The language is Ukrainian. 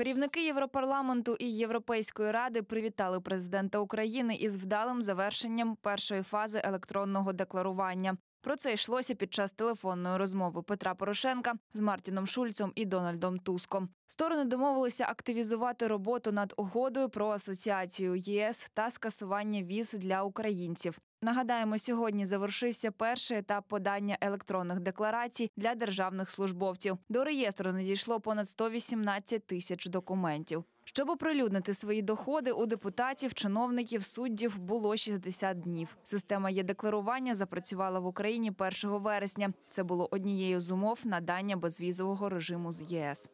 Керівники Європарламенту і Європейської ради привітали президента України із вдалим завершенням першої фази електронного декларування. Про це йшлося під час телефонної розмови Петра Порошенка з Мартіном Шульцом і Дональдом Туском. Сторони домовилися активізувати роботу над угодою про асоціацію ЄС та скасування віз для українців. Нагадаємо, сьогодні завершився перший етап подання електронних декларацій для державних службовців. До реєстру надійшло понад 118 тисяч документів. Щоб оприлюднити свої доходи у депутатів, чиновників, суддів було 60 днів. Система є-декларування запрацювала в Україні 1 вересня. Це було однією з умов надання безвізового режиму з ЄС.